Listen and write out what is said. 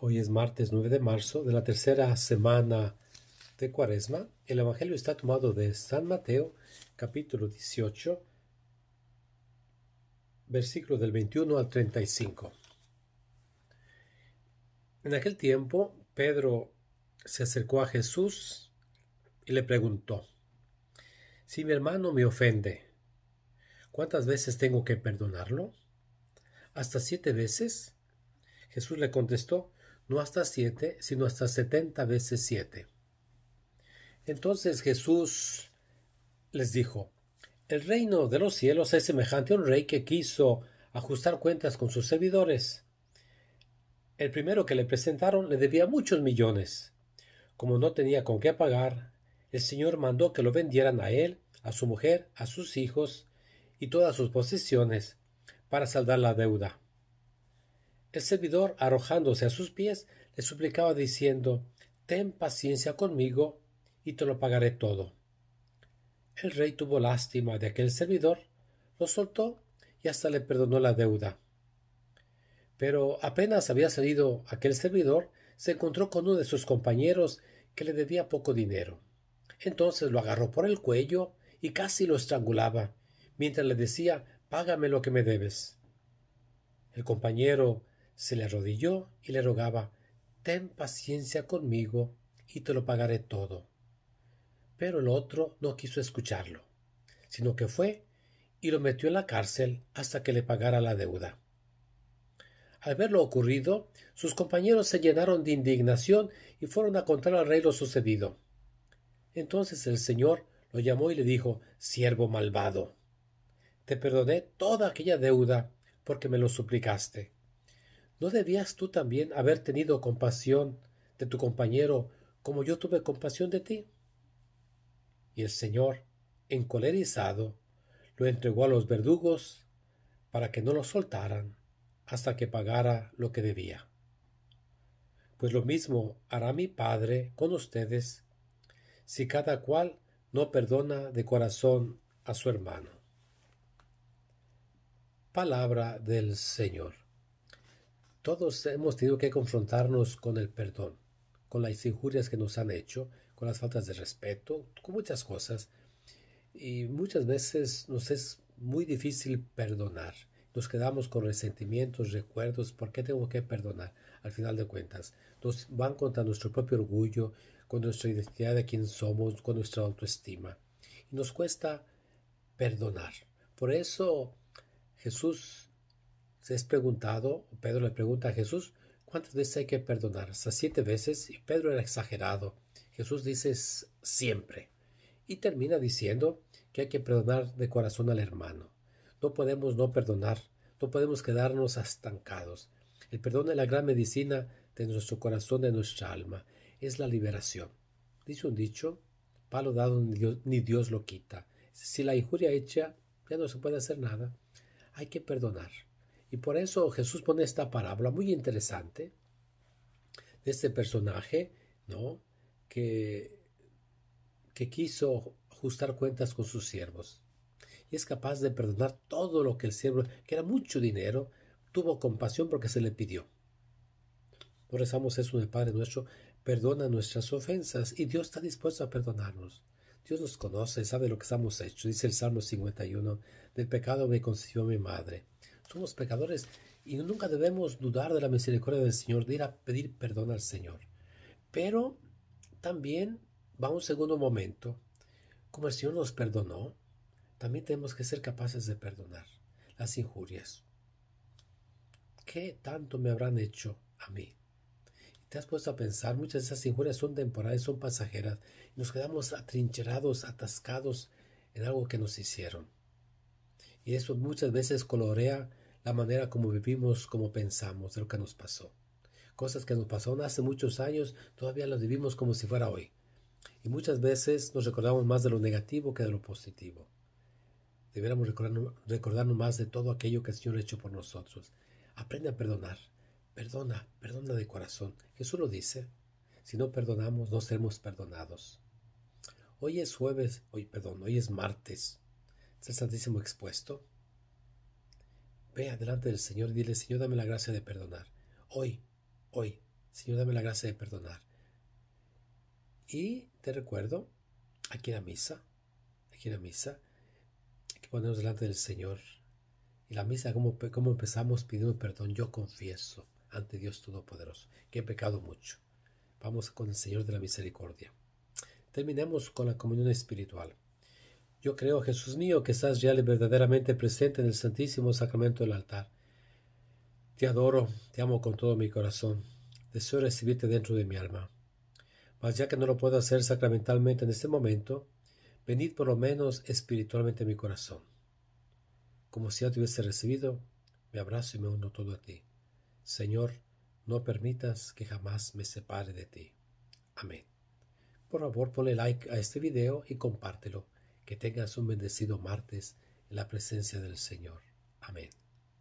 Hoy es martes 9 de marzo de la tercera semana de Cuaresma. El Evangelio está tomado de San Mateo, capítulo 18, versículo del 21 al 35. En aquel tiempo, Pedro se acercó a Jesús y le preguntó, Si mi hermano me ofende, ¿cuántas veces tengo que perdonarlo? ¿Hasta siete veces? Jesús le contestó, no hasta siete, sino hasta setenta veces siete. Entonces Jesús les dijo, El reino de los cielos es semejante a un rey que quiso ajustar cuentas con sus servidores. El primero que le presentaron le debía muchos millones. Como no tenía con qué pagar, el Señor mandó que lo vendieran a él, a su mujer, a sus hijos y todas sus posesiones para saldar la deuda. El servidor, arrojándose a sus pies, le suplicaba diciendo Ten paciencia conmigo y te lo pagaré todo. El rey tuvo lástima de aquel servidor, lo soltó y hasta le perdonó la deuda. Pero apenas había salido aquel servidor, se encontró con uno de sus compañeros que le debía poco dinero. Entonces lo agarró por el cuello y casi lo estrangulaba, mientras le decía Págame lo que me debes. El compañero se le arrodilló y le rogaba Ten paciencia conmigo y te lo pagaré todo. Pero el otro no quiso escucharlo, sino que fue y lo metió en la cárcel hasta que le pagara la deuda. Al ver lo ocurrido, sus compañeros se llenaron de indignación y fueron a contar al rey lo sucedido. Entonces el Señor lo llamó y le dijo Siervo malvado, te perdoné toda aquella deuda porque me lo suplicaste. ¿no debías tú también haber tenido compasión de tu compañero como yo tuve compasión de ti? Y el Señor, encolerizado, lo entregó a los verdugos para que no lo soltaran hasta que pagara lo que debía. Pues lo mismo hará mi Padre con ustedes si cada cual no perdona de corazón a su hermano. Palabra del Señor. Todos hemos tenido que confrontarnos con el perdón, con las injurias que nos han hecho, con las faltas de respeto, con muchas cosas. Y muchas veces nos es muy difícil perdonar. Nos quedamos con resentimientos, recuerdos, ¿por qué tengo que perdonar? Al final de cuentas, nos van contra nuestro propio orgullo, con nuestra identidad de quién somos, con nuestra autoestima. Y nos cuesta perdonar. Por eso Jesús ¿Se preguntado, Pedro le pregunta a Jesús, cuántas veces hay que perdonar? Hasta siete veces, y Pedro era exagerado. Jesús dice siempre. Y termina diciendo que hay que perdonar de corazón al hermano. No podemos no perdonar, no podemos quedarnos estancados. El perdón es la gran medicina de nuestro corazón, de nuestra alma. Es la liberación. Dice un dicho, palo dado ni Dios lo quita. Si la injuria hecha, ya no se puede hacer nada. Hay que perdonar. Y por eso Jesús pone esta parábola muy interesante de este personaje, ¿no? Que, que quiso ajustar cuentas con sus siervos. Y es capaz de perdonar todo lo que el siervo, que era mucho dinero, tuvo compasión porque se le pidió. No rezamos eso en el Padre nuestro, perdona nuestras ofensas y Dios está dispuesto a perdonarnos. Dios nos conoce, sabe lo que estamos hecho. dice el Salmo 51, del pecado me concibió mi madre. Somos pecadores y nunca debemos dudar de la misericordia del Señor, de ir a pedir perdón al Señor. Pero también va un segundo momento. Como el Señor nos perdonó, también tenemos que ser capaces de perdonar las injurias. ¿Qué tanto me habrán hecho a mí? Te has puesto a pensar, muchas de esas injurias son temporales, son pasajeras. Y nos quedamos atrincherados, atascados en algo que nos hicieron. Y eso muchas veces colorea la manera como vivimos, como pensamos, de lo que nos pasó. Cosas que nos pasaron hace muchos años, todavía las vivimos como si fuera hoy. Y muchas veces nos recordamos más de lo negativo que de lo positivo. Deberíamos recordarnos, recordarnos más de todo aquello que el Señor ha hecho por nosotros. Aprende a perdonar. Perdona, perdona de corazón. Jesús lo dice. Si no perdonamos, no seremos perdonados. Hoy es jueves, hoy perdón, hoy es martes el Santísimo expuesto? Ve adelante del Señor y dile, Señor, dame la gracia de perdonar. Hoy, hoy, Señor, dame la gracia de perdonar. Y te recuerdo, aquí la misa, aquí en la misa, hay que ponernos delante del Señor. Y la misa, como, empezamos pidiendo perdón? Yo confieso ante Dios Todopoderoso que he pecado mucho. Vamos con el Señor de la Misericordia. Terminemos con la comunión espiritual. Yo creo, Jesús mío, que estás ya verdaderamente presente en el Santísimo Sacramento del altar. Te adoro, te amo con todo mi corazón. Deseo recibirte dentro de mi alma. Mas ya que no lo puedo hacer sacramentalmente en este momento, venid por lo menos espiritualmente a mi corazón. Como si ya te hubiese recibido, me abrazo y me uno todo a ti. Señor, no permitas que jamás me separe de ti. Amén. Por favor, ponle like a este video y compártelo. Que tengas un bendecido martes en la presencia del Señor. Amén.